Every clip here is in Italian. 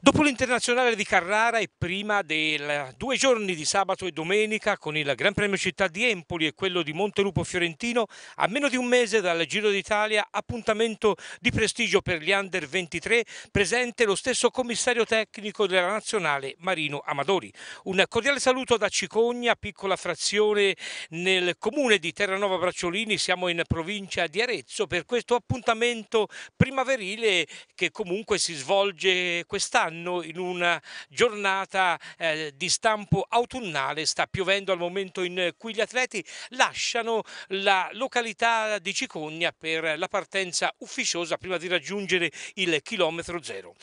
Dopo l'internazionale di Carrara e prima dei due giorni di sabato e domenica con il Gran Premio Città di Empoli e quello di Montelupo Fiorentino, a meno di un mese dal Giro d'Italia, appuntamento di prestigio per gli Under 23, presente lo stesso commissario tecnico della nazionale Marino Amadori. Un cordiale saluto da Cicogna, piccola frazione nel comune di Terranova Bracciolini, siamo in provincia di Arezzo per questo appuntamento primaverile che comunque si svolge quest'anno quest'anno in una giornata eh, di stampo autunnale, sta piovendo al momento in cui gli atleti lasciano la località di Cicogna per la partenza ufficiosa prima di raggiungere il chilometro zero.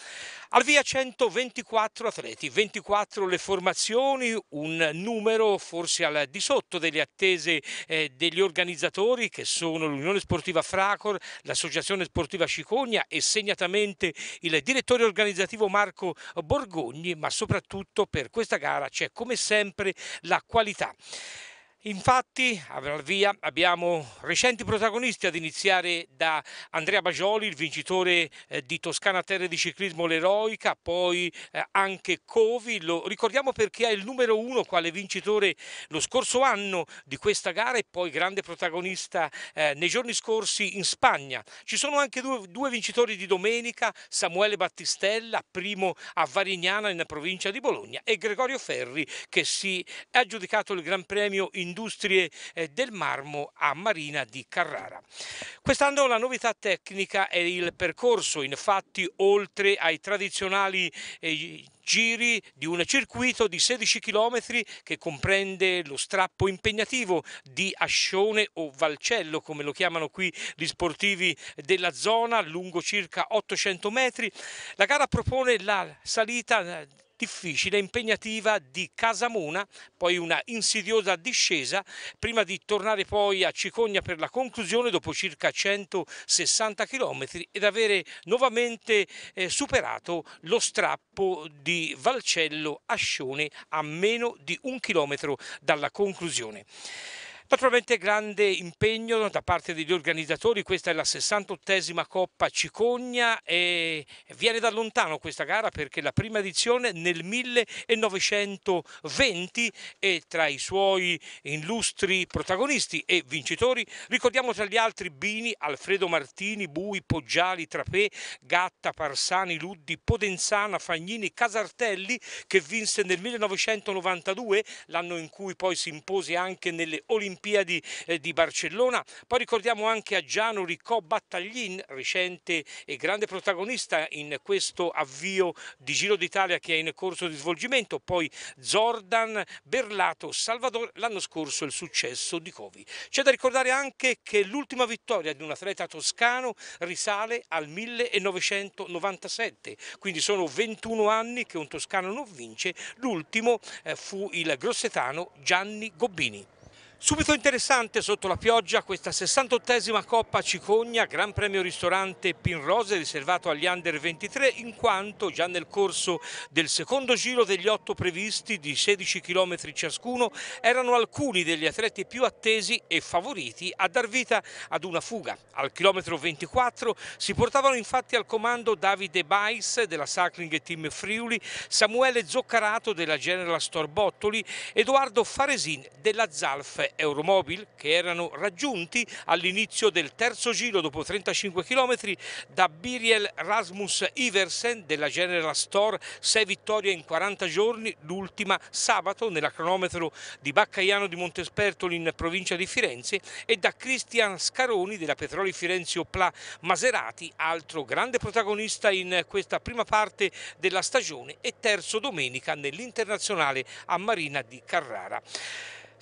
Al via 124 atleti, 24 le formazioni, un numero forse al di sotto delle attese eh, degli organizzatori che sono l'Unione Sportiva Fracor, l'Associazione Sportiva Cicogna e segnatamente il direttore organizzativo Marco Marco Borgogni, ma soprattutto per questa gara c'è come sempre la qualità. Infatti a via abbiamo recenti protagonisti ad iniziare da Andrea Bagioli, il vincitore eh, di Toscana Terre di Ciclismo l'Eroica, poi eh, anche Covi, lo ricordiamo perché è il numero uno quale vincitore lo scorso anno di questa gara e poi grande protagonista eh, nei giorni scorsi in Spagna. Ci sono anche due, due vincitori di domenica, Samuele Battistella, primo a Varignana in provincia di Bologna e Gregorio Ferri che si è aggiudicato il Gran Premio in Industrie eh, del Marmo a Marina di Carrara. Quest'anno la novità tecnica è il percorso, infatti oltre ai tradizionali eh, giri di un circuito di 16 km che comprende lo strappo impegnativo di Ascione o Valcello, come lo chiamano qui gli sportivi della zona, lungo circa 800 metri. La gara propone la salita eh, difficile e impegnativa di Casamona, poi una insidiosa discesa, prima di tornare poi a Cicogna per la conclusione dopo circa 160 km ed avere nuovamente eh, superato lo strappo di Valcello Ascione a meno di un chilometro dalla conclusione. Naturalmente grande impegno da parte degli organizzatori, questa è la 68esima Coppa Cicogna e viene da lontano questa gara perché la prima edizione nel 1920 e tra i suoi illustri protagonisti e vincitori ricordiamo tra gli altri Bini, Alfredo Martini, Bui, Poggiali, Trapè, Gatta, Parsani, Luddi, Podenzana, Fagnini, Casartelli che vinse nel 1992, l'anno in cui poi si impose anche nelle Olimpiadi Olimpiadi eh, di Barcellona. Poi ricordiamo anche a Giano Ricò Battaglin, recente e grande protagonista in questo avvio di Giro d'Italia che è in corso di svolgimento, poi Zordan, Berlato, Salvador, l'anno scorso il successo di Covi. C'è da ricordare anche che l'ultima vittoria di un atleta toscano risale al 1997, quindi sono 21 anni che un toscano non vince, l'ultimo eh, fu il grossetano Gianni Gobbini. Subito interessante sotto la pioggia questa 68esima Coppa Cicogna, Gran Premio Ristorante Pinrose riservato agli Under 23 in quanto già nel corso del secondo giro degli otto previsti di 16 km ciascuno erano alcuni degli atleti più attesi e favoriti a dar vita ad una fuga. Al chilometro 24 si portavano infatti al comando Davide Bais della Cycling Team Friuli, Samuele Zoccarato della General Storbottoli, Edoardo Faresin della Zalfe Euromobil che erano raggiunti all'inizio del terzo giro dopo 35 km da Biriel Rasmus Iversen della General Store, 6 vittorie in 40 giorni, l'ultima sabato nella cronometro di Baccaiano di Montespertoli in provincia di Firenze e da Christian Scaroni della Petroli Firenze Opla Maserati, altro grande protagonista in questa prima parte della stagione e terzo domenica nell'internazionale a Marina di Carrara.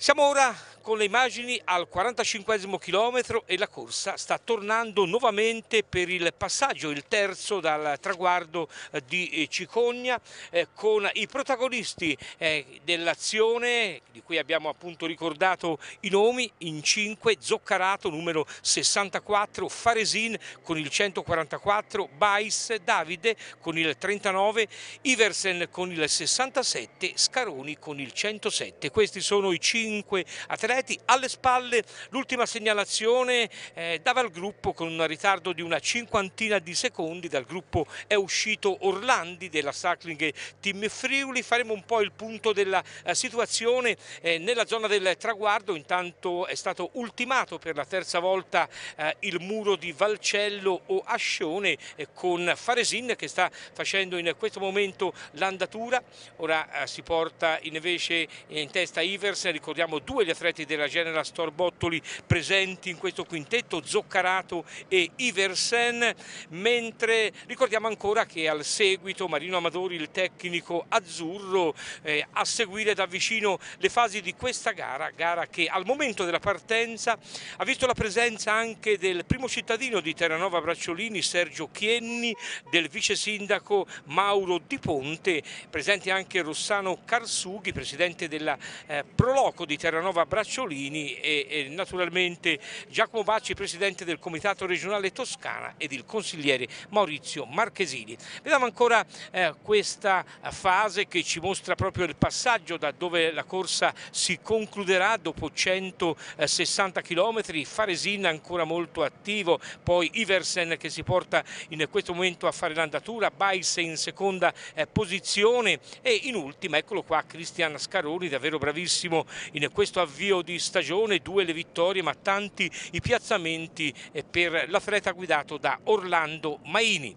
Siamo ora con le immagini al 45 chilometro e la corsa sta tornando nuovamente per il passaggio, il terzo dal traguardo eh, di eh, Cicogna, eh, con i protagonisti eh, dell'azione di cui abbiamo appunto ricordato i nomi, in 5 Zoccarato numero 64, Faresin con il 144, Bais, Davide con il 39, Iversen con il 67, Scaroni con il 107. Questi sono i 5 5 atleti. Alle spalle l'ultima segnalazione eh, dava al gruppo con un ritardo di una cinquantina di secondi. Dal gruppo è uscito Orlandi della Sacling Team Friuli. Faremo un po' il punto della eh, situazione eh, nella zona del traguardo. Intanto è stato ultimato per la terza volta eh, il muro di Valcello o Ascione eh, con Faresin che sta facendo in questo momento l'andatura. Ora eh, si porta invece in testa Ivers, ricordiamo ricordiamo due gli atleti della Genera Storbottoli presenti in questo quintetto, Zoccarato e Iversen, mentre ricordiamo ancora che al seguito Marino Amadori, il tecnico azzurro, eh, a seguire da vicino le fasi di questa gara, gara che al momento della partenza ha visto la presenza anche del primo cittadino di Terranova Bracciolini, Sergio Chienni, del vice sindaco Mauro Di Ponte, presente anche Rossano Carsughi, presidente della eh, Proloco sindaco di Terranova Bracciolini e, e naturalmente Giacomo Bacci, presidente del Comitato regionale Toscana ed il consigliere Maurizio Marchesini. Vediamo ancora eh, questa fase che ci mostra proprio il passaggio da dove la corsa si concluderà dopo 160 km, Faresina ancora molto attivo, poi Iversen che si porta in questo momento a fare l'andatura, Baise in seconda eh, posizione e in ultima eccolo qua Cristian Scaroni davvero bravissimo in questo avvio di stagione, due le vittorie ma tanti i piazzamenti eh, per l'atleta guidato da Orlando Maini.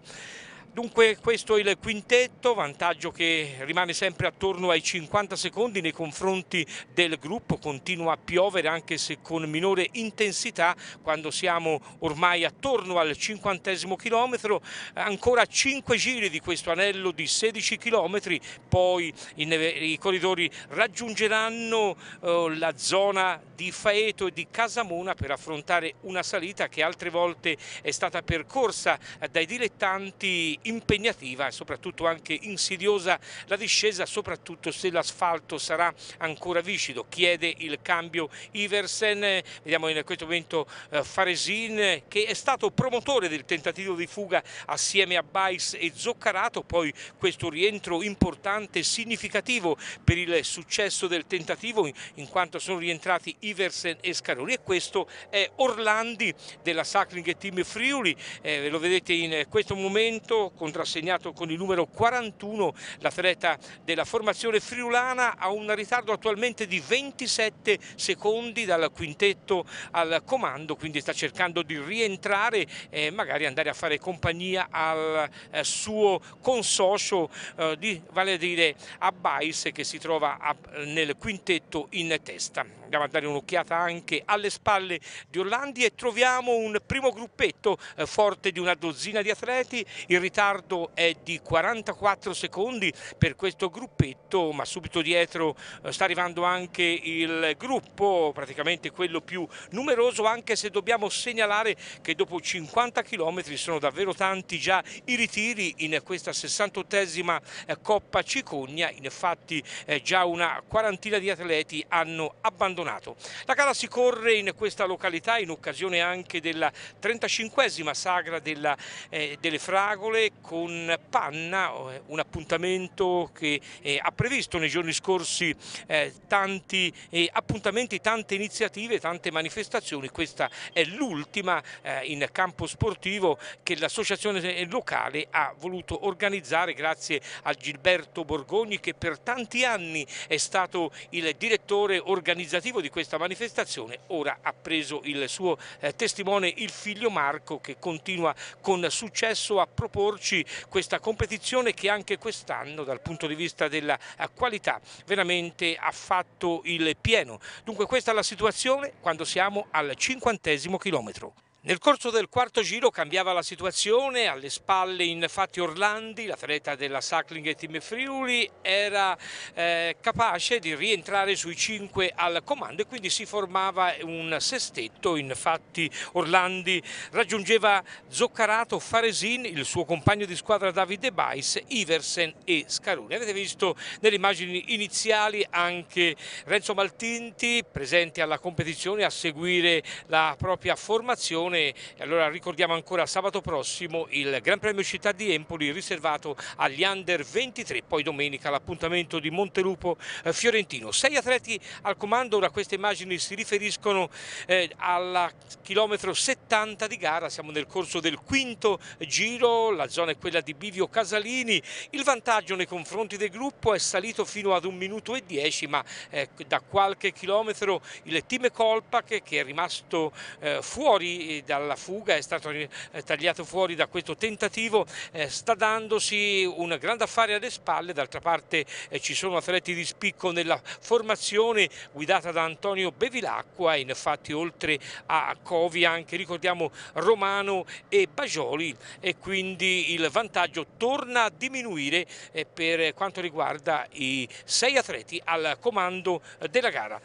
Dunque questo è il quintetto, vantaggio che rimane sempre attorno ai 50 secondi nei confronti del gruppo, continua a piovere anche se con minore intensità quando siamo ormai attorno al cinquantesimo chilometro, ancora 5 giri di questo anello di 16 chilometri, poi eh, i corridori raggiungeranno eh, la zona di Faeto e di Casamona per affrontare una salita che altre volte è stata percorsa eh, dai dilettanti impegnativa e soprattutto anche insidiosa la discesa, soprattutto se l'asfalto sarà ancora viscido. Chiede il cambio Iversen, vediamo in questo momento eh, Faresin che è stato promotore del tentativo di fuga assieme a Bais e Zoccarato, poi questo rientro importante e significativo per il successo del tentativo in quanto sono rientrati Iversen e Scaroni e questo è Orlandi della Sackling Team Friuli, eh, lo vedete in questo momento contrassegnato con il numero 41 l'atleta della formazione friulana ha un ritardo attualmente di 27 secondi dal quintetto al comando quindi sta cercando di rientrare e magari andare a fare compagnia al eh, suo consocio eh, di, vale a dire a Abbais che si trova nel quintetto in testa andiamo a dare un'occhiata anche alle spalle di Orlandi e troviamo un primo gruppetto eh, forte di una dozzina di atleti in ritardo ritardo è di 44 secondi per questo gruppetto, ma subito dietro eh, sta arrivando anche il gruppo, praticamente quello più numeroso, anche se dobbiamo segnalare che dopo 50 km sono davvero tanti già i ritiri in questa 68esima eh, Coppa Cicogna, infatti eh, già una quarantina di atleti hanno abbandonato. La gara si corre in questa località in occasione anche della 35esima sagra della, eh, delle fragole con Panna, eh, un appuntamento che eh, ha previsto nei giorni scorsi eh, tanti eh, appuntamenti, tante iniziative, tante manifestazioni. Questa è l'ultima eh, in campo sportivo che l'associazione eh, locale ha voluto organizzare grazie a Gilberto Borgogni che per tanti anni è stato il direttore organizzativo di questa manifestazione. Ora ha preso il suo testimone, il figlio Marco che continua con successo a proporre proporci questa competizione che anche quest'anno dal punto di vista della eh, qualità veramente ha fatto il pieno. Dunque questa è la situazione quando siamo al cinquantesimo chilometro. Nel corso del quarto giro cambiava la situazione, alle spalle infatti Orlandi, l'atleta della Sackling Team Friuli, era eh, capace di rientrare sui 5 al comando e quindi si formava un sestetto, infatti Orlandi raggiungeva Zoccarato, Faresin, il suo compagno di squadra Davide Bais, Iversen e Scaroni. Avete visto nelle immagini iniziali anche Renzo Maltinti presente alla competizione a seguire la propria formazione e allora ricordiamo ancora sabato prossimo il Gran Premio Città di Empoli riservato agli Under 23, poi domenica l'appuntamento di Montelupo eh, Fiorentino. Sei atleti al comando, ora queste immagini si riferiscono eh, alla chilometro 70 di gara, siamo nel corso del quinto giro, la zona è quella di Bivio Casalini, il vantaggio nei confronti del gruppo è salito fino ad un minuto e dieci, ma eh, da qualche chilometro il team Colpac che è rimasto eh, fuori eh, dalla fuga, è stato eh, tagliato fuori da questo tentativo, eh, sta dandosi un grande affare alle spalle, d'altra parte eh, ci sono atleti di spicco nella formazione guidata da Antonio Bevilacqua, infatti oltre a Covi anche ricordiamo Romano e Bagioli e quindi il vantaggio torna a diminuire per quanto riguarda i sei atleti al comando della gara.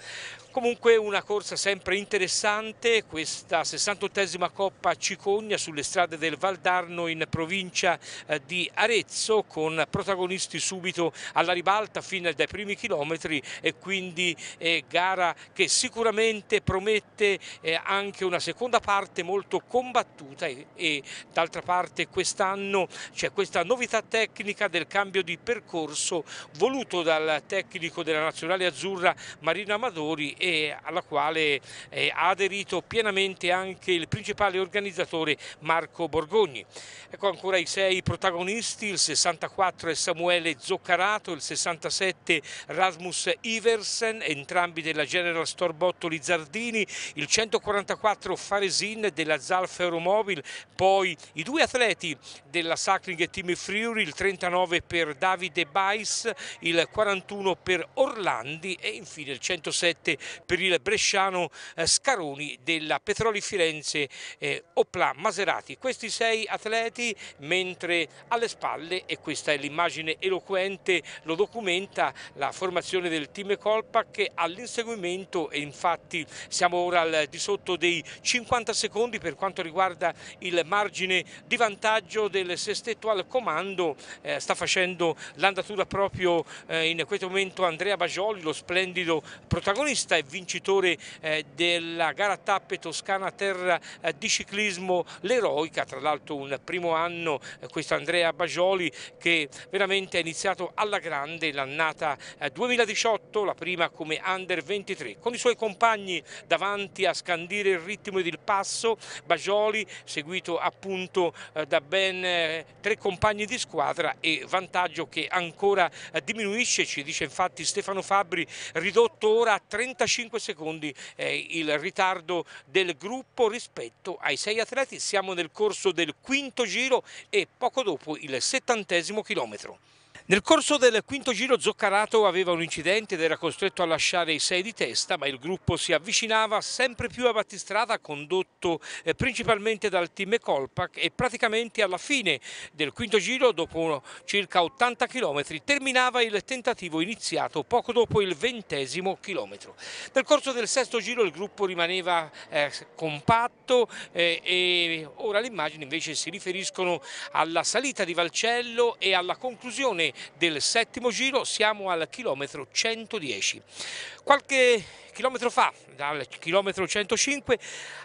Comunque una corsa sempre interessante, questa 68esima Coppa Cicogna sulle strade del Valdarno in provincia eh, di Arezzo con protagonisti subito alla ribalta fin dai primi chilometri e quindi eh, gara che sicuramente promette eh, anche una seconda parte molto combattuta e, d'altra parte quest'anno c'è questa novità tecnica del cambio di percorso voluto dal tecnico della Nazionale Azzurra Marino Amadori e alla quale eh, ha aderito pienamente anche il principale organizzatore Marco Borgogni. Ecco ancora i sei protagonisti, il 64 è Samuele Zoccarato, il 67 Rasmus Iversen, entrambi della General Store Bottoli Zardini, il 144 Faresin della Zalf Euromobil, poi i due atleti della Sacring Team Friuli, il 39 per Davide Bais, il 41 per Orlandi e infine il 107 per per il bresciano eh, Scaroni della Petroli Firenze eh, Opla Maserati. Questi sei atleti mentre alle spalle, e questa è l'immagine eloquente, lo documenta la formazione del team Colpa che all'inseguimento e infatti siamo ora al di sotto dei 50 secondi per quanto riguarda il margine di vantaggio del sestetto al comando eh, sta facendo l'andatura proprio eh, in questo momento Andrea Bagioli lo splendido protagonista vincitore eh, della gara tappe Toscana Terra eh, di ciclismo, l'eroica, tra l'altro un primo anno, eh, questo Andrea Bagioli che veramente ha iniziato alla grande l'annata 2018, la prima come under 23, con i suoi compagni davanti a scandire il ritmo ed il passo, Bagioli seguito appunto da ben tre compagni di squadra e vantaggio che ancora diminuisce, ci dice infatti Stefano Fabri, ridotto ora a 35 5 secondi eh, il ritardo del gruppo rispetto ai sei atleti. Siamo nel corso del quinto giro e poco dopo il settantesimo chilometro. Nel corso del quinto giro Zoccarato aveva un incidente ed era costretto a lasciare i sei di testa, ma il gruppo si avvicinava sempre più a battistrada condotto eh, principalmente dal team Colpac e praticamente alla fine del quinto giro, dopo circa 80 km, terminava il tentativo iniziato poco dopo il ventesimo chilometro. Nel corso del sesto giro il gruppo rimaneva eh, compatto eh, e ora le immagini invece si riferiscono alla salita di Valcello e alla conclusione del settimo giro, siamo al chilometro 110. Qualche chilometro fa, dal chilometro 105,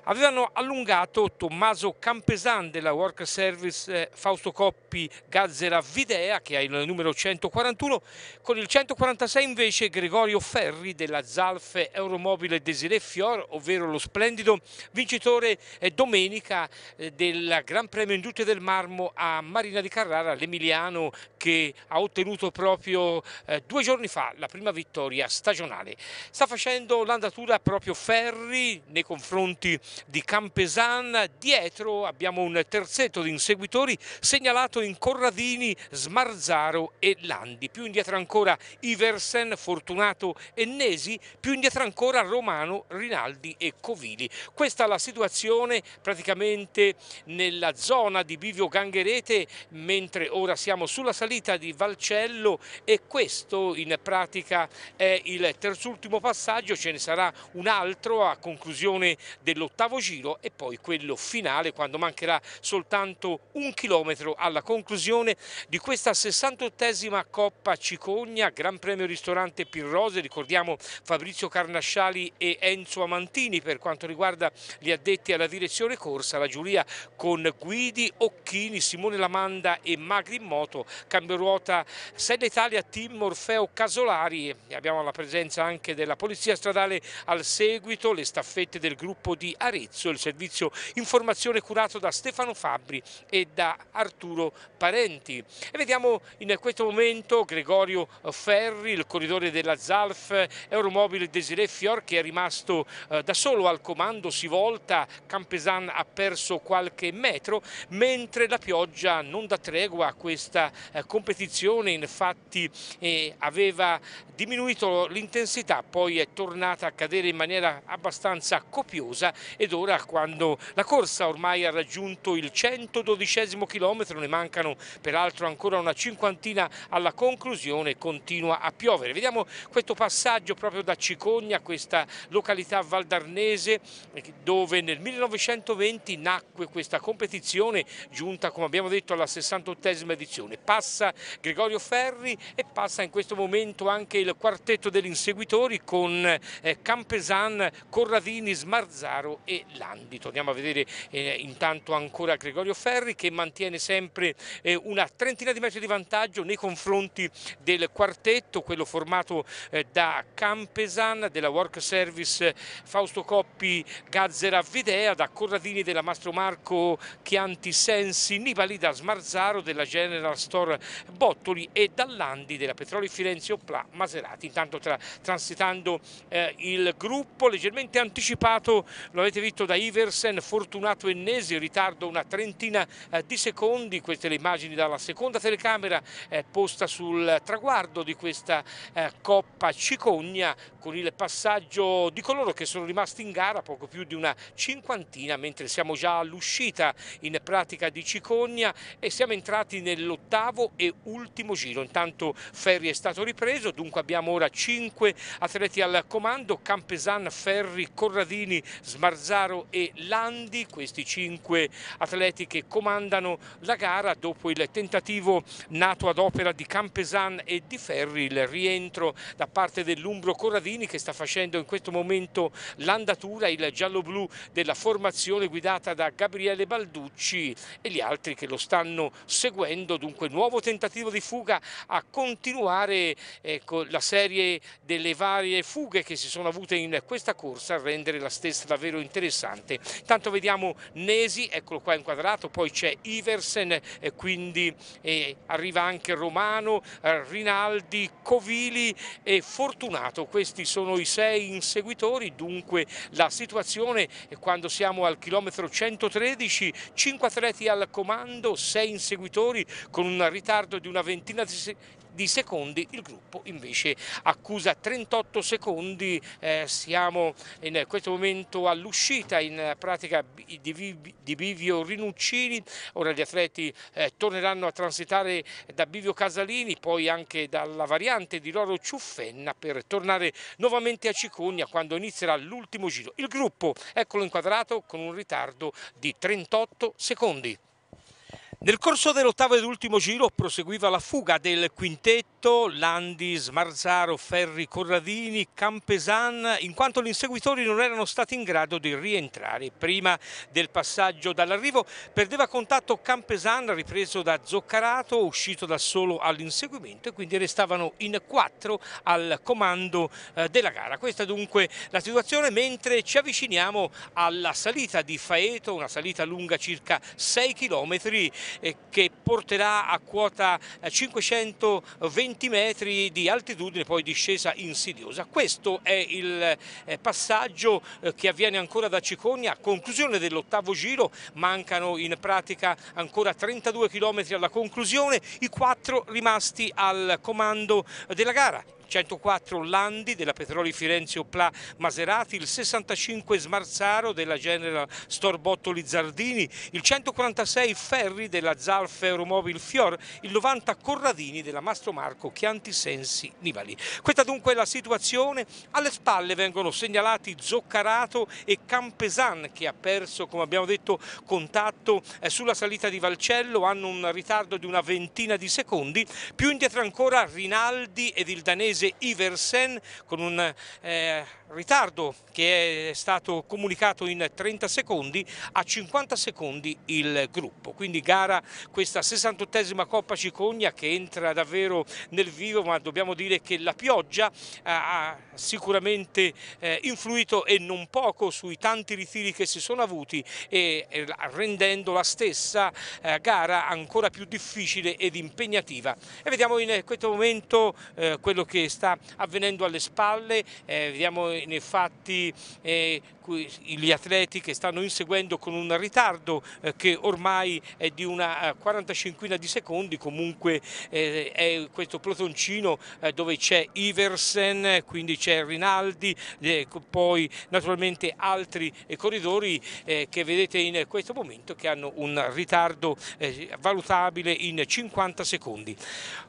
avevano allungato Tommaso Campesan della Work Service eh, Fausto Coppi Gazzera Videa, che ha il numero 141, con il 146 invece Gregorio Ferri della Zalfe Euromobile Desiré Fior, ovvero lo splendido vincitore eh, domenica eh, del Gran Premio Industria del Marmo a Marina di Carrara, l'Emiliano che ha ottenuto proprio due giorni fa la prima vittoria stagionale. Sta facendo l'andatura proprio Ferri nei confronti di Campesan, dietro abbiamo un terzetto di inseguitori segnalato in Corradini, Smarzaro e Landi, più indietro ancora Iversen, Fortunato e Nesi, più indietro ancora Romano, Rinaldi e Covili. Questa è la situazione praticamente nella zona di Bivio Gangherete, mentre ora siamo sulla salita di Valcello e questo in pratica è il terzultimo passaggio, ce ne sarà un altro a conclusione dell'ottavo giro e poi quello finale quando mancherà soltanto un chilometro alla conclusione di questa 68esima Coppa Cicogna, Gran Premio Ristorante Pirrose, ricordiamo Fabrizio Carnasciali e Enzo Amantini per quanto riguarda gli addetti alla direzione corsa, la giuria con Guidi, Occhini, Simone Lamanda e Magri in moto, cambio ruota Sede Italia, Team Morfeo Casolari, abbiamo la presenza anche della Polizia Stradale stradale al seguito, le staffette del gruppo di Arezzo, il servizio informazione curato da Stefano Fabbri e da Arturo Parenti. E vediamo in questo momento Gregorio Ferri, il corridore della Zalf, Euromobile Desiré Fior che è rimasto eh, da solo al comando, si volta, Campesan ha perso qualche metro, mentre la pioggia non dà tregua a questa eh, competizione, infatti eh, aveva diminuito l'intensità, poi è tornato tornata a cadere in maniera abbastanza copiosa ed ora quando la corsa ormai ha raggiunto il 112 chilometro, ne mancano peraltro ancora una cinquantina alla conclusione, continua a piovere. Vediamo questo passaggio proprio da Cicogna, questa località valdarnese dove nel 1920 nacque questa competizione giunta come abbiamo detto alla 68 edizione. Passa Gregorio Ferri e passa in questo momento anche il quartetto degli inseguitori con eh, Campesan, Corradini, Smarzaro e Landito. Andiamo a vedere eh, intanto ancora Gregorio Ferri che mantiene sempre eh, una trentina di metri di vantaggio nei confronti del quartetto, quello formato eh, da Campesan, della Work Service Fausto Coppi, Gazzera Videa, da Corradini della Mastro Marco Chianti Sensi, Nibali da Smarzaro della General Store Bottoli e da della Petroli Firenze Opla Maserati. Intanto tra, transitando eh, il gruppo leggermente anticipato, lo avete visto da Iversen, fortunato ennesi, ritardo una trentina eh, di secondi, queste le immagini dalla seconda telecamera eh, posta sul traguardo di questa eh, Coppa Cicogna con il passaggio di coloro che sono rimasti in gara poco più di una cinquantina mentre siamo già all'uscita in pratica di Cicogna e siamo entrati nell'ottavo e ultimo giro. Intanto Ferri è stato ripreso, dunque abbiamo ora cinque atleti al comando Comando Campesan, Ferri, Corradini, Smarzaro e Landi, questi cinque atleti che comandano la gara dopo il tentativo nato ad opera di Campesan e di Ferri, il rientro da parte dell'Umbro Corradini che sta facendo in questo momento l'andatura, il giallo-blu della formazione guidata da Gabriele Balducci e gli altri che lo stanno seguendo, dunque nuovo tentativo di fuga a continuare ecco, la serie delle varie fughe che si sono avute in questa corsa a rendere la stessa davvero interessante. Tanto vediamo Nesi, eccolo qua inquadrato, poi c'è Iversen, e quindi arriva anche Romano, eh, Rinaldi, Covili e Fortunato. Questi sono i sei inseguitori, dunque la situazione quando siamo al chilometro 113, 5 atleti al comando, 6 inseguitori con un ritardo di una ventina di secondi di secondi, il gruppo invece accusa 38 secondi, eh, siamo in questo momento all'uscita in pratica di, Bivio Rinuccini, ora gli atleti eh, torneranno a transitare da Bivio Casalini, poi anche dalla variante di Loro Ciuffenna per tornare nuovamente a Cicogna quando inizierà l'ultimo giro. Il gruppo, eccolo inquadrato con un ritardo di 38 secondi. Nel corso dell'ottavo ed ultimo giro proseguiva la fuga del quintetto Benedetto, Landis, Marzaro, Ferri, Corradini, Campesan, in quanto gli inseguitori non erano stati in grado di rientrare prima del passaggio dall'arrivo. Perdeva contatto Campesan, ripreso da Zoccarato, uscito da solo all'inseguimento e quindi restavano in quattro al comando eh, della gara. Questa è dunque la situazione mentre ci avviciniamo alla salita di Faeto, una salita lunga circa 6 km eh, che porterà a quota 520 eh, 20 metri di altitudine, poi discesa insidiosa. Questo è il eh, passaggio eh, che avviene ancora da Cicogna, a conclusione dell'ottavo giro, mancano in pratica ancora 32 km alla conclusione, i quattro rimasti al comando della gara. 104 Landi della Petroli Firenze Opla Maserati, il 65 Smarzaro della General Storbottoli Zardini, il 146 Ferri della Zalf Euromobil Fior, il 90 Corradini della Mastro Marco Chianti Sensi Nivali. Questa dunque è la situazione, alle spalle vengono segnalati Zoccarato e Campesan che ha perso come abbiamo detto contatto eh, sulla salita di Valcello, hanno un ritardo di una ventina di secondi, più indietro ancora Rinaldi ed il danese francese Iversen con un... Eh, ritardo che è stato comunicato in 30 secondi a 50 secondi il gruppo. Quindi gara questa 68esima Coppa Cicogna che entra davvero nel vivo ma dobbiamo dire che la pioggia eh, ha sicuramente eh, influito e non poco sui tanti ritiri che si sono avuti e eh, rendendo la stessa gara ancora più difficile ed impegnativa. E vediamo in questo momento quello che sta avvenendo alle spalle, vediamo eh, nei fatti eh, gli atleti che stanno inseguendo con un ritardo eh, che ormai è di una eh, quarantacinquina di secondi, comunque eh, è questo plotoncino eh, dove c'è Iversen, quindi c'è Rinaldi, poi naturalmente altri corridori che vedete in questo momento che hanno un ritardo valutabile in 50 secondi.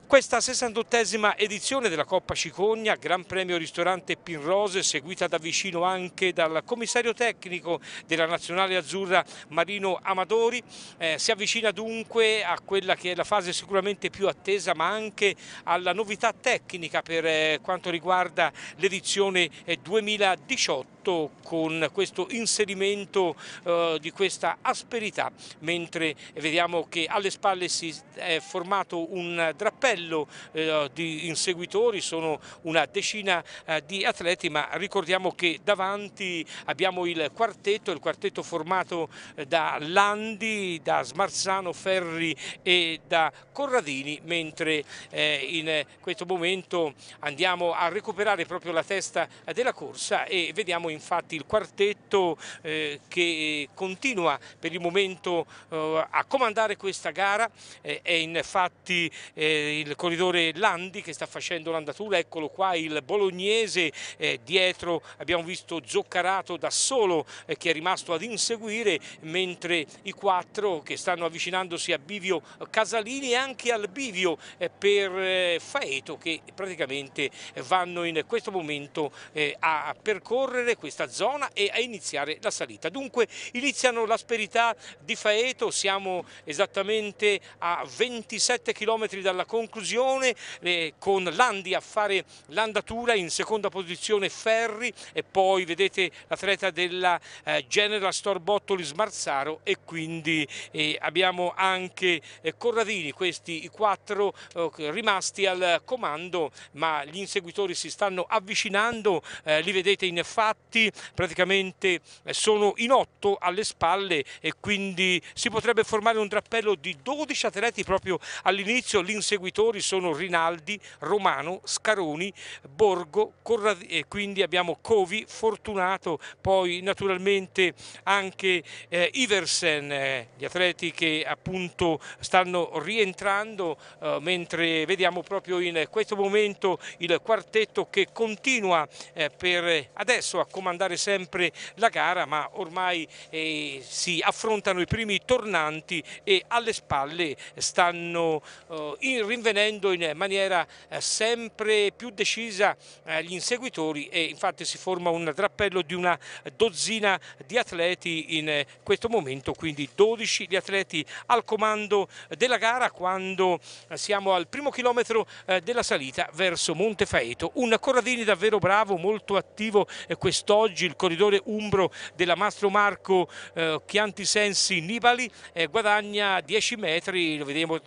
Questa 68esima edizione della Coppa Cicogna, Gran Premio Ristorante Pinrose, seguita da vicino anche dal commissario tecnico della Nazionale Azzurra Marino Amadori, eh, si avvicina dunque a quella che è la fase sicuramente più attesa ma anche alla novità tecnica per eh, quanto riguarda l'edizione eh, 2018 soprattutto con questo inserimento eh, di questa asperità, mentre vediamo che alle spalle si è formato un drappello eh, di inseguitori, sono una decina eh, di atleti, ma ricordiamo che davanti abbiamo il quartetto, il quartetto formato eh, da Landi, da Smarzano, Ferri e da Corradini, mentre eh, in questo momento andiamo a recuperare proprio la testa eh, della corsa e vediamo in infatti il quartetto eh, che eh, continua per il momento eh, a comandare questa gara, eh, è infatti eh, il corridore Landi che sta facendo l'andatura, eccolo qua il bolognese, eh, dietro abbiamo visto Zoccarato da solo che è rimasto ad inseguire, mentre i quattro che stanno avvicinandosi a Bivio Casalini e anche al Bivio per Faeto che praticamente vanno in questo momento a percorrere questa zona e a iniziare la salita. Dunque iniziano l'asperità di Faeto, siamo esattamente a 27 km dalla conclusione eh, con Landi a fare l'andatura in seconda posizione Ferri e poi vedete l'atleta della eh, General Storbottoli Smarzaro e quindi eh, abbiamo anche eh, Corradini, questi i quattro eh, rimasti al comando ma gli inseguitori si stanno avvicinando, eh, li vedete in fatto tutti praticamente eh, sono in otto alle spalle e quindi si potrebbe formare un drappello di 12 atleti proprio all'inizio, gli inseguitori sono Rinaldi, Romano, Scaroni, Borgo, Corradi, e quindi abbiamo Covi, Fortunato, poi naturalmente anche eh, Iversen, eh, gli atleti che appunto stanno rientrando eh, mentre vediamo proprio in questo momento il quartetto che continua eh, per adesso a comandare sempre la gara, ma ormai eh, si affrontano i primi tornanti e alle spalle stanno eh, rinvenendo in maniera eh, sempre più decisa eh, gli inseguitori e infatti si forma un drappello di una dozzina di atleti in eh, questo momento, quindi 12 gli atleti al comando della gara quando eh, siamo al primo chilometro della salita verso Monte Faeto Un Corradini davvero bravo, molto attivo questo tutt'oggi il corridore umbro della Mastro Marco eh, Sensi Nibali eh, guadagna 10 metri, lo vediamo,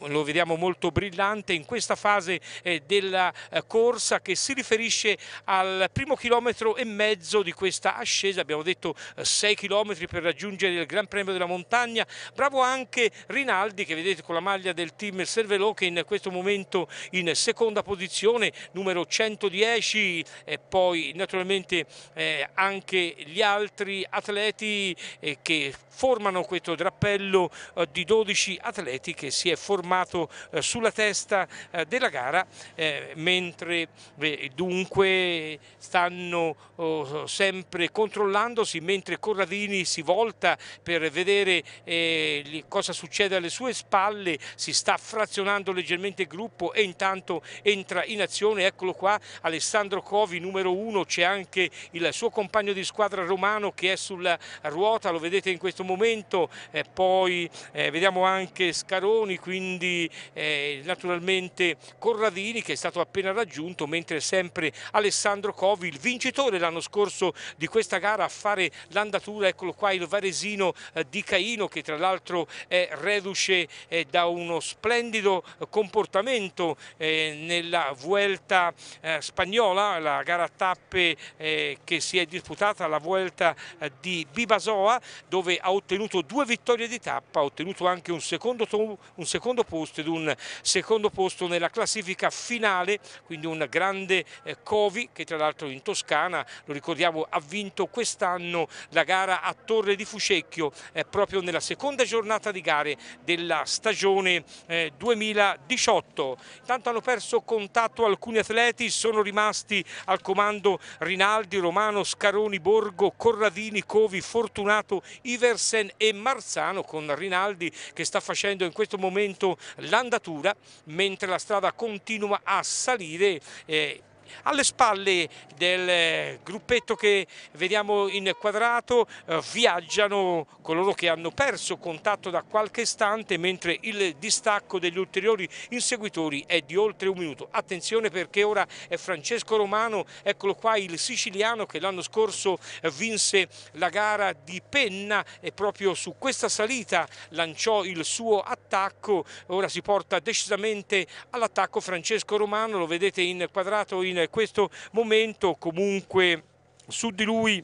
lo vediamo, molto brillante in questa fase eh, della eh, corsa che si riferisce al primo chilometro e mezzo di questa ascesa, abbiamo detto 6 eh, chilometri per raggiungere il Gran Premio della Montagna, bravo anche Rinaldi che vedete con la maglia del team Servelo che in questo momento in seconda posizione, numero 110 e poi naturalmente eh, anche gli altri atleti eh, che formano questo drappello eh, di 12 atleti che si è formato eh, sulla testa eh, della gara eh, mentre dunque stanno oh, sempre controllandosi mentre Corradini si volta per vedere cosa succede alle sue spalle si sta frazionando leggermente il gruppo e intanto entra in azione eccolo qua Alessandro Covi numero uno c'è anche il suo compagno di squadra romano che è sulla ruota, lo vedete in questo momento, eh, poi eh, vediamo anche Scaroni, quindi eh, naturalmente Corradini che è stato appena raggiunto, mentre sempre Alessandro Covi, il vincitore l'anno scorso di questa gara a fare l'andatura, eccolo qua il varesino eh, di Caino che tra l'altro è reduce eh, da uno splendido eh, comportamento nella Vuelta spagnola, la gara a tappe che che si è disputata la Vuelta eh, di Bibasoa dove ha ottenuto due vittorie di tappa, ha ottenuto anche un secondo, un secondo posto ed un secondo posto nella classifica finale, quindi un grande eh, Covi che tra l'altro in Toscana, lo ricordiamo, ha vinto quest'anno la gara a Torre di Fucecchio eh, proprio nella seconda giornata di gare della stagione eh, 2018. Intanto hanno perso contatto alcuni atleti, sono rimasti al comando Rinaldi, Romano Romano, Scaroni, Borgo, Corradini, Covi, Fortunato, Iversen e Marzano con Rinaldi che sta facendo in questo momento l'andatura mentre la strada continua a salire. Eh, alle spalle del eh, gruppetto che vediamo inquadrato eh, viaggiano coloro che hanno perso contatto da qualche istante mentre il distacco degli ulteriori inseguitori è di oltre un minuto. Attenzione perché ora è Francesco Romano, eccolo qua il siciliano che l'anno scorso eh, vinse la gara di Penna e proprio su questa salita lanciò il suo attacco, ora si porta decisamente all'attacco Francesco Romano, lo vedete inquadrato in questo momento comunque su di lui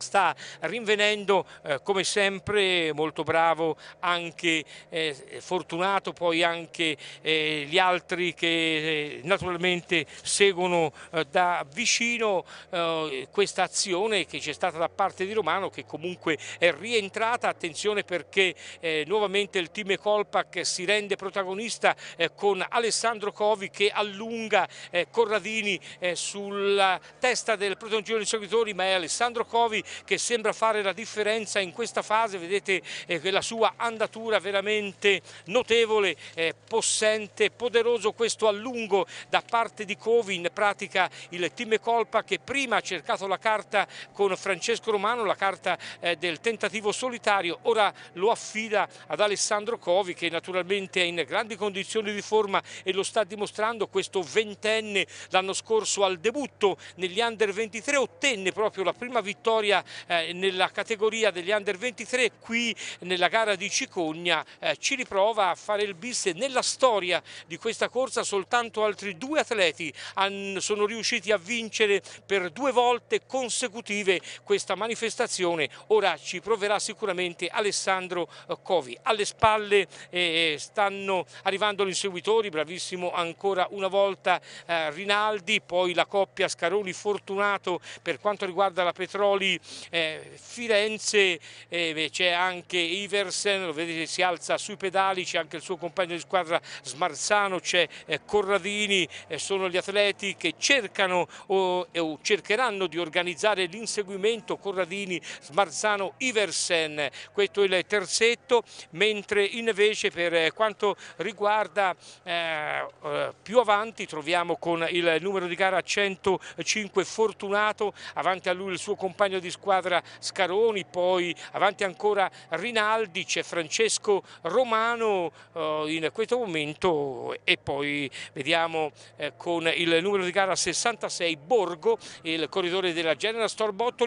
sta rinvenendo eh, come sempre molto bravo anche eh, Fortunato, poi anche eh, gli altri che eh, naturalmente seguono eh, da vicino eh, questa azione che c'è stata da parte di Romano che comunque è rientrata, attenzione perché nuovamente il team Colpac si rende protagonista con Alessandro Covi che allunga Corradini sulla testa del protagonista di seguitori ma è Alessandro Covi che sembra fare la differenza in questa fase, vedete eh, la sua andatura veramente notevole, eh, possente, poderoso questo allungo da parte di Covi, in pratica il team Colpa che prima ha cercato la carta con Francesco Romano, la carta eh, del tentativo solitario, ora lo affida ad Alessandro Covi che naturalmente è in grandi condizioni di forma e lo sta dimostrando questo ventenne l'anno scorso al debutto negli under 23 ottenne proprio la prima vittoria eh, nella categoria degli under 23 qui nella gara di Cicogna eh, ci riprova a fare il bis nella storia di questa corsa soltanto altri due atleti sono riusciti a vincere per due volte consecutive questa manifestazione ora ci proverà sicuramente Alessandro eh, Covi alle spalle stanno arrivando gli inseguitori bravissimo ancora una volta Rinaldi poi la coppia Scaroni Fortunato per quanto riguarda la Petroli eh, Firenze, eh, c'è anche Iversen, lo vedete si alza sui pedali, c'è anche il suo compagno di squadra Smarzano, c'è eh, Corradini, eh, sono gli atleti che cercano o, eh, o cercheranno di organizzare l'inseguimento Corradini, Smarzano, Iversen, questo è il terzetto, mentre invece per quanto riguarda più avanti troviamo con il numero di gara 105 Fortunato, avanti a lui il suo compagno di squadra squadra Scaroni, poi avanti ancora Rinaldi, c'è Francesco Romano eh, in questo momento e poi vediamo eh, con il numero di gara 66 Borgo, il corridore della General Store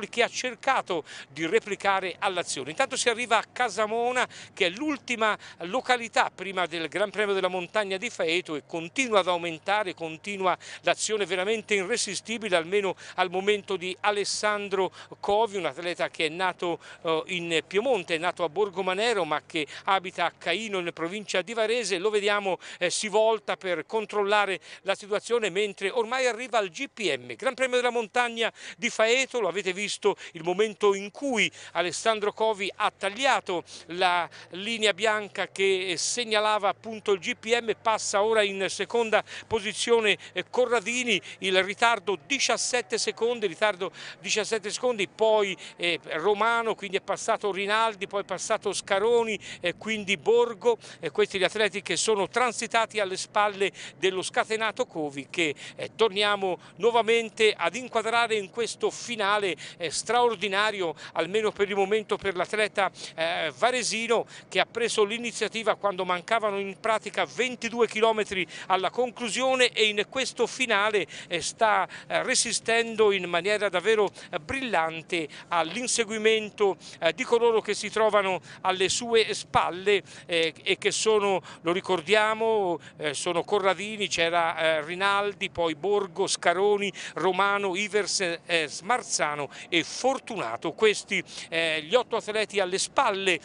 che ha cercato di replicare all'azione. Intanto si arriva a Casamona che è l'ultima località prima del Gran Premio della Montagna di Faeto e continua ad aumentare, continua l'azione veramente irresistibile almeno al momento di Alessandro Cori Bovi, un atleta che è nato eh, in Piemonte, è nato a Borgo Manero ma che abita a Caino in provincia di Varese, lo vediamo eh, si volta per controllare la situazione mentre ormai arriva al GPM, Gran Premio della Montagna di Faeto, lo avete visto il momento in cui Alessandro Covi ha tagliato la linea bianca che eh, segnalava appunto il GPM, passa ora in seconda posizione Corradini, il ritardo 17 secondi, ritardo 17 secondi poi eh, Romano, quindi è passato Rinaldi, poi è passato Scaroni, eh, quindi Borgo, eh, questi gli atleti che sono transitati alle spalle dello scatenato Covi che eh, torniamo nuovamente ad inquadrare in questo finale eh, straordinario, almeno per il momento per l'atleta eh, Varesino che ha preso l'iniziativa quando mancavano in pratica 22 km alla conclusione e in questo finale sta resistendo in maniera davvero brillante fronte all'inseguimento eh, eh, di coloro che si trovano alle sue spalle eh, e che sono, lo ricordiamo, sono Corradini, c'era Rinaldi, poi Borgo, Scaroni, Romano, Ivers, Smarzano e Fortunato. Questi gli otto atleti alle spalle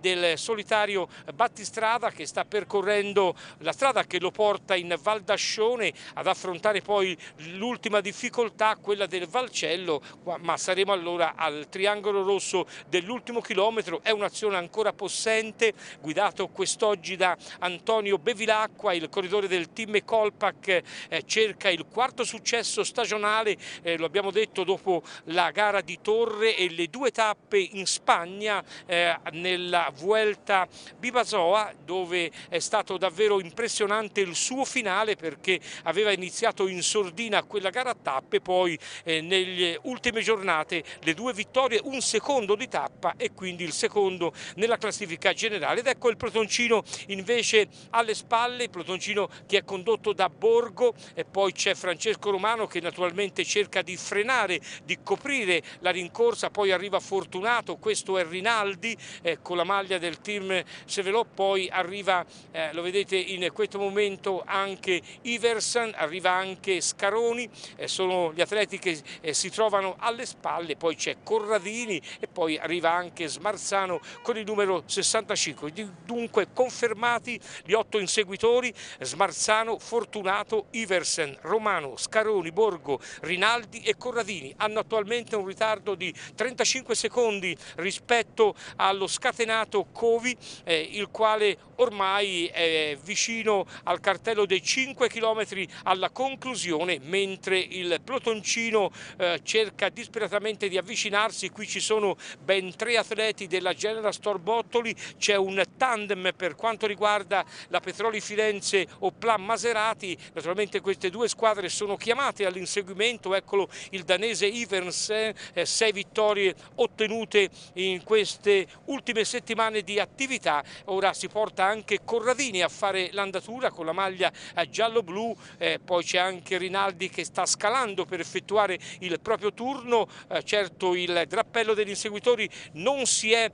del solitario battistrada che sta percorrendo la strada che lo porta in Valdascione ad affrontare poi l'ultima difficoltà, quella del Valcello, ma saremo allora allora al triangolo rosso dell'ultimo chilometro, è un'azione ancora possente, guidato quest'oggi da Antonio Bevilacqua, il corridore del team Colpac eh, cerca il quarto successo stagionale, eh, lo abbiamo detto dopo la gara di Torre e le due tappe in Spagna eh, nella Vuelta Bibasoa dove è stato davvero impressionante il suo finale perché aveva iniziato in sordina quella gara a tappe, poi eh, nelle ultime giornate le due vittorie, un secondo di tappa e quindi il secondo nella classifica generale ed ecco il protoncino invece alle spalle, il protoncino che è condotto da Borgo e poi c'è Francesco Romano che naturalmente cerca di frenare, di coprire la rincorsa, poi arriva Fortunato, questo è Rinaldi eh, con la maglia del team Sevelò, poi arriva, eh, lo vedete in questo momento anche Iversan, arriva anche Scaroni, eh, sono gli atleti che eh, si trovano alle spalle, poi poi c'è Corradini e poi arriva anche Smarzano con il numero 65. Dunque confermati gli otto inseguitori Smarzano, Fortunato, Iversen, Romano, Scaroni, Borgo, Rinaldi e Corradini. Hanno attualmente un ritardo di 35 secondi rispetto allo scatenato Covi, eh, il quale ormai è vicino al cartello dei 5 km alla conclusione, mentre il plotoncino eh, cerca disperatamente di avvicinarsi, qui ci sono ben tre atleti della General Store Bottoli, c'è un tandem per quanto riguarda la Petroli Firenze o Plan Maserati, naturalmente queste due squadre sono chiamate all'inseguimento, eccolo il danese Iversen, eh, sei vittorie ottenute in queste ultime settimane di attività, ora si porta anche Corradini a fare l'andatura con la maglia eh, giallo-blu, eh, poi c'è anche Rinaldi che sta scalando per effettuare il proprio turno, certo certo il drappello degli inseguitori non si è eh,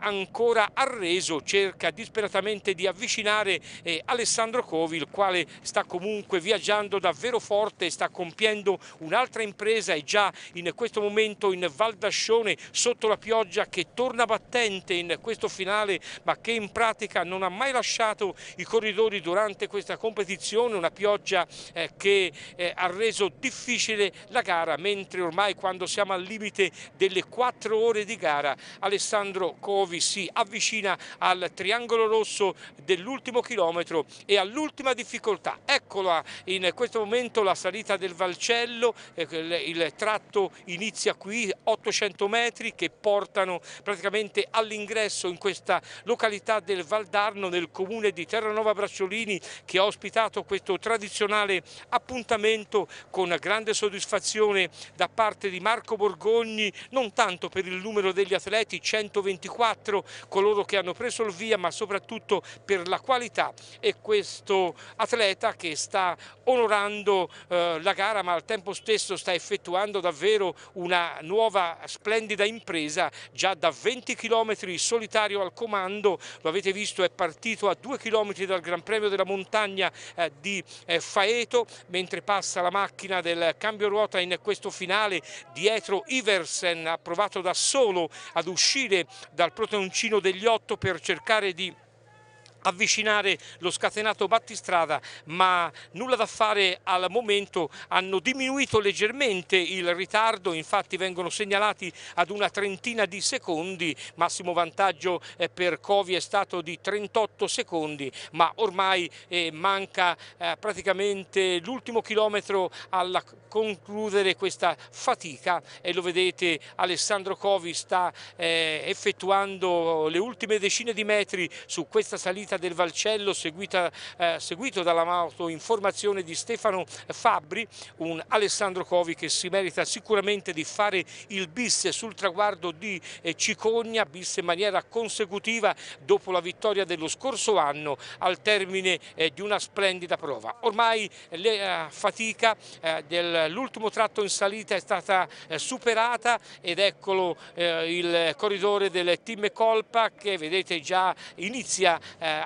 ancora arreso, cerca disperatamente di avvicinare eh, Alessandro Covi, il quale sta comunque viaggiando davvero forte, sta compiendo un'altra impresa e già in questo momento in Val d'Ascione sotto la pioggia che torna battente in questo finale ma che in pratica non ha mai lasciato i corridori durante questa competizione, una pioggia eh, che ha reso difficile la gara mentre ormai quando siamo al limite ovviamente delle quattro ore di gara Alessandro Covi si avvicina al triangolo rosso dell'ultimo chilometro e all'ultima difficoltà. Eccola in questo momento la salita del Valcello, eh, il tratto inizia qui 800 metri che portano praticamente all'ingresso in questa località del Valdarno nel comune di Terranova Bracciolini che ha ospitato questo tradizionale appuntamento con grande soddisfazione da parte di Marco Borgoni sogni non tanto per il numero degli atleti, 124 coloro che hanno preso il via, ma soprattutto per la qualità e questo atleta che sta onorando eh, la gara ma al tempo stesso sta effettuando davvero una nuova splendida impresa già da 20 km solitario al comando, lo avete visto è partito a 2 km dal Gran Premio della Montagna eh, di eh, Faeto mentre passa la macchina del cambio ruota in questo finale dietro Ivan Iversen ha provato da solo ad uscire dal protoncino degli otto per cercare di avvicinare lo scatenato battistrada ma nulla da fare al momento hanno diminuito leggermente il ritardo infatti vengono segnalati ad una trentina di secondi massimo vantaggio eh, per Covi è stato di 38 secondi ma ormai eh, manca eh, praticamente l'ultimo chilometro alla concludere questa fatica e lo vedete Alessandro Covi sta effettuando le ultime decine di metri su questa salita perdita del Valcello seguita, eh, seguito dalla informazione di Stefano Fabbri, un Alessandro Covi che si merita sicuramente di fare il bis sul traguardo di eh, Cicogna, bis in maniera consecutiva dopo la vittoria dello scorso anno al termine eh, di una splendida prova. Ormai eh, la fatica dell'ultimo tratto in salita è stata superata ed eccolo il corridore del team Colpa che vedete già inizia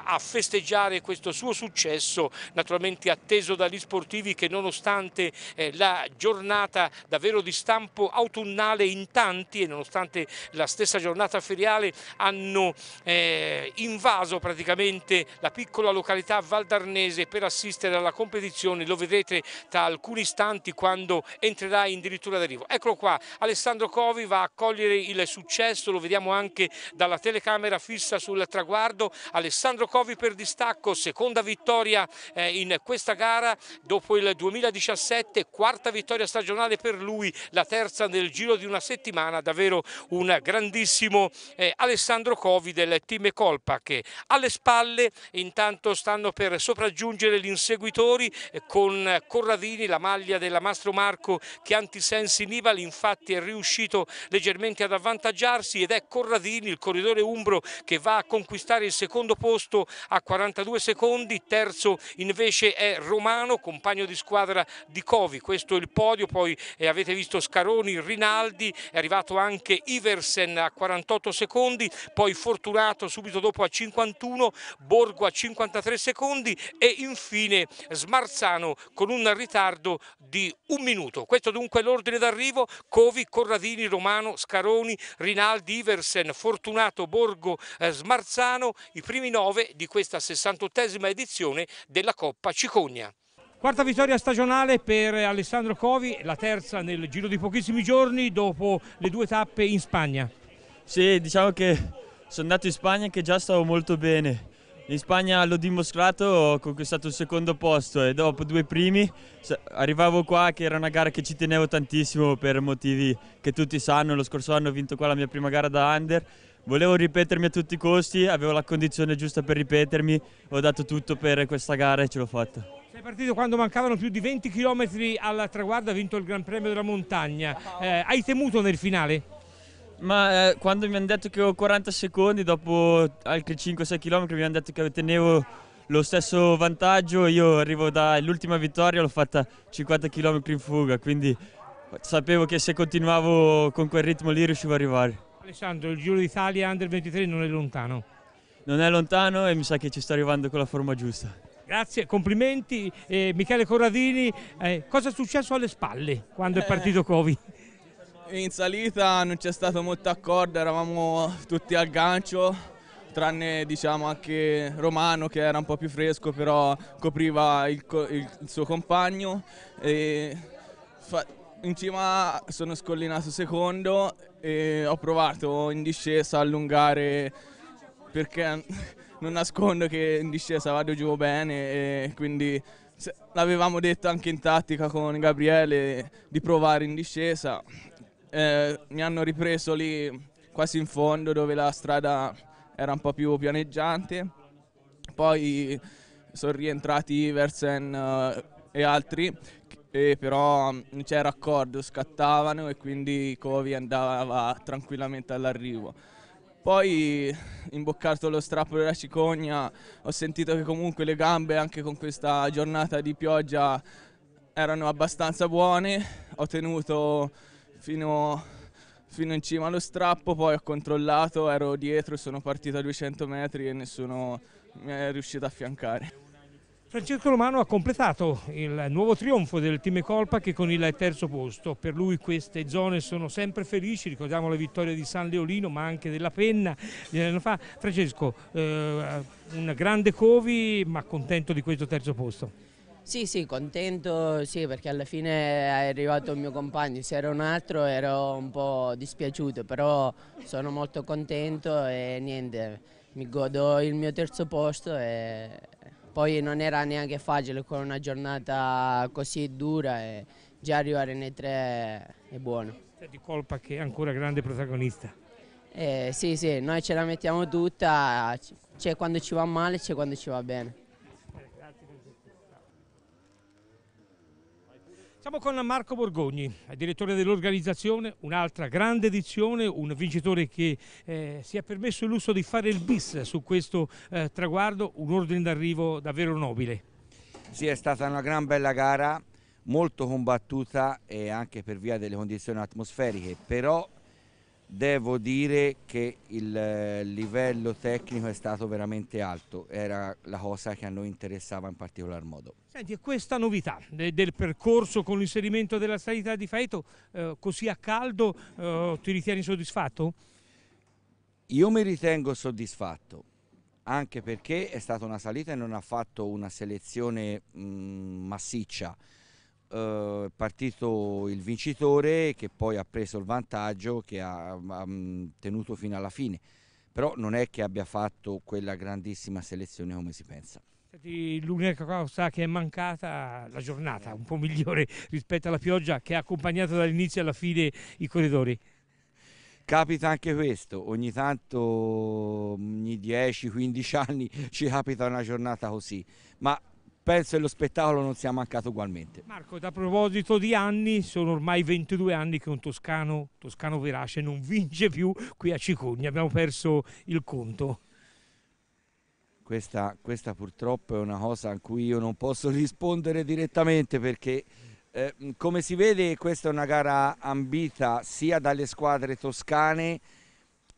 a festeggiare questo suo successo naturalmente atteso dagli sportivi che nonostante eh, la giornata davvero di stampo autunnale in tanti e nonostante la stessa giornata feriale hanno eh, invaso praticamente la piccola località valdarnese per assistere alla competizione, lo vedrete tra alcuni istanti quando entrerà in dirittura d'arrivo. Eccolo qua, Alessandro Covi va a cogliere il successo, lo vediamo anche dalla telecamera fissa sul traguardo, Alessandro Alessandro Covi per distacco, seconda vittoria eh, in questa gara dopo il 2017, quarta vittoria stagionale per lui, la terza nel giro di una settimana, davvero un grandissimo eh, Alessandro Covi del team Colpa che alle spalle intanto stanno per sopraggiungere gli inseguitori eh, con Corradini, la maglia della Mastro Marco che antisensi Nibali infatti è riuscito leggermente ad avvantaggiarsi ed è Corradini il corridore umbro che va a conquistare il secondo posto Augusto a 42 secondi, terzo invece è Romano, compagno di squadra di Covi, questo è il podio, poi eh, avete visto Scaroni, Rinaldi, è arrivato anche Iversen a 48 secondi, poi Fortunato subito dopo a 51, Borgo a 53 secondi e infine Smarzano con un ritardo di un minuto. Questo dunque è l'ordine d'arrivo, Covi, Corradini, Romano, Scaroni, Rinaldi, Iversen, Fortunato, Borgo, eh, Smarzano, i primi nove 9 di questa 68esima edizione della Coppa Cicogna. Quarta vittoria stagionale per Alessandro Covi, la terza nel giro di pochissimi giorni dopo le due tappe in Spagna. Sì, diciamo che sono andato in Spagna che già stavo molto bene. In Spagna l'ho dimostrato, ho conquistato il secondo posto e dopo due primi arrivavo qua che era una gara che ci tenevo tantissimo per motivi che tutti sanno. Lo scorso anno ho vinto qua la mia prima gara da under Volevo ripetermi a tutti i costi, avevo la condizione giusta per ripetermi, ho dato tutto per questa gara e ce l'ho fatta. Sei partito quando mancavano più di 20 km al traguardo, hai vinto il Gran Premio della Montagna. Eh, hai temuto nel finale? Ma eh, quando mi hanno detto che ho 40 secondi, dopo altri 5-6 km mi hanno detto che tenevo lo stesso vantaggio, io arrivo dall'ultima vittoria, l'ho fatta 50 km in fuga, quindi sapevo che se continuavo con quel ritmo lì riuscivo ad arrivare. Alessandro, il Giro d'Italia Under 23 non è lontano. Non è lontano e mi sa che ci sta arrivando con la forma giusta. Grazie, complimenti. Eh, Michele Corradini, eh, cosa è successo alle spalle quando è eh. partito Covid? In salita non c'è stato molto accordo, eravamo tutti al gancio, tranne diciamo anche Romano che era un po' più fresco però copriva il, il, il suo compagno in cima sono scollinato secondo e ho provato in discesa a allungare perché non nascondo che in discesa vado giù bene e quindi l'avevamo detto anche in tattica con Gabriele di provare in discesa. Eh, mi hanno ripreso lì quasi in fondo dove la strada era un po' più pianeggiante. Poi sono rientrati Iversen eh, e altri e però mm, non c'era accordo, scattavano e quindi Covi andava tranquillamente all'arrivo. Poi imboccato lo strappo della cicogna ho sentito che comunque le gambe anche con questa giornata di pioggia erano abbastanza buone, ho tenuto fino, fino in cima allo strappo, poi ho controllato, ero dietro, sono partito a 200 metri e nessuno mi è riuscito a affiancare. Francesco Romano ha completato il nuovo trionfo del team Colpa che con il terzo posto. Per lui queste zone sono sempre felici, ricordiamo la vittoria di San Leolino ma anche della Penna di anno fa. Francesco, eh, un grande Covi ma contento di questo terzo posto. Sì, sì, contento, sì, perché alla fine è arrivato il mio compagno, se era un altro ero un po' dispiaciuto, però sono molto contento e niente, mi godo il mio terzo posto e poi non era neanche facile con una giornata così dura e già arrivare nei tre è buono. Cioè, di colpa che è ancora grande protagonista. Eh, sì, sì, noi ce la mettiamo tutta, c'è quando ci va male, e c'è quando ci va bene. Siamo con Marco Borgogni, direttore dell'organizzazione, un'altra grande edizione, un vincitore che eh, si è permesso il lusso di fare il bis su questo eh, traguardo, un ordine d'arrivo davvero nobile. Sì, è stata una gran bella gara, molto combattuta e anche per via delle condizioni atmosferiche, però devo dire che il eh, livello tecnico è stato veramente alto, era la cosa che a noi interessava in particolar modo. Senti, questa novità del percorso con l'inserimento della salita di Faeto, eh, così a caldo, eh, ti ritieni soddisfatto? Io mi ritengo soddisfatto, anche perché è stata una salita e non ha fatto una selezione mh, mm, massiccia, eh, partito il vincitore che poi ha preso il vantaggio che ha, ha mm, tenuto fino alla fine però non è che abbia fatto quella grandissima selezione come si pensa L'unica cosa che è mancata è la giornata, un po' migliore rispetto alla pioggia che ha accompagnato dall'inizio alla fine i corridori. Capita anche questo, ogni tanto, mm, ogni 10-15 anni ci capita una giornata così, ma penso che lo spettacolo non sia mancato ugualmente. Marco, a proposito di anni, sono ormai 22 anni che un toscano, toscano verace, non vince più qui a Cicogna, abbiamo perso il conto. Questa, questa purtroppo è una cosa a cui io non posso rispondere direttamente perché eh, come si vede questa è una gara ambita sia dalle squadre toscane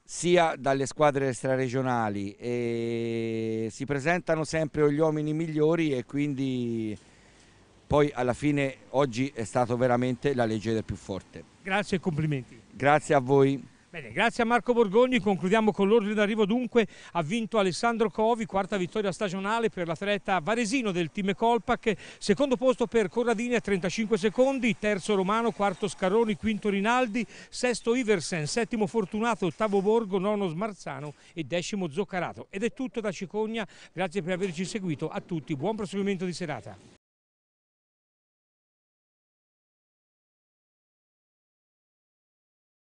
sia dalle squadre straregionali e si presentano sempre gli uomini migliori e quindi poi alla fine oggi è stato veramente la legge del più forte. Grazie e complimenti. Grazie a voi. Bene, grazie a Marco Borgogni, concludiamo con l'ordine d'arrivo dunque, ha vinto Alessandro Covi, quarta vittoria stagionale per l'atleta varesino del team Colpac, secondo posto per Corradini a 35 secondi, terzo Romano, quarto Scarroni, quinto Rinaldi, sesto Iversen, settimo Fortunato, ottavo Borgo, nono Smarzano e decimo Zoccarato. Ed è tutto da Cicogna, grazie per averci seguito, a tutti buon proseguimento di serata.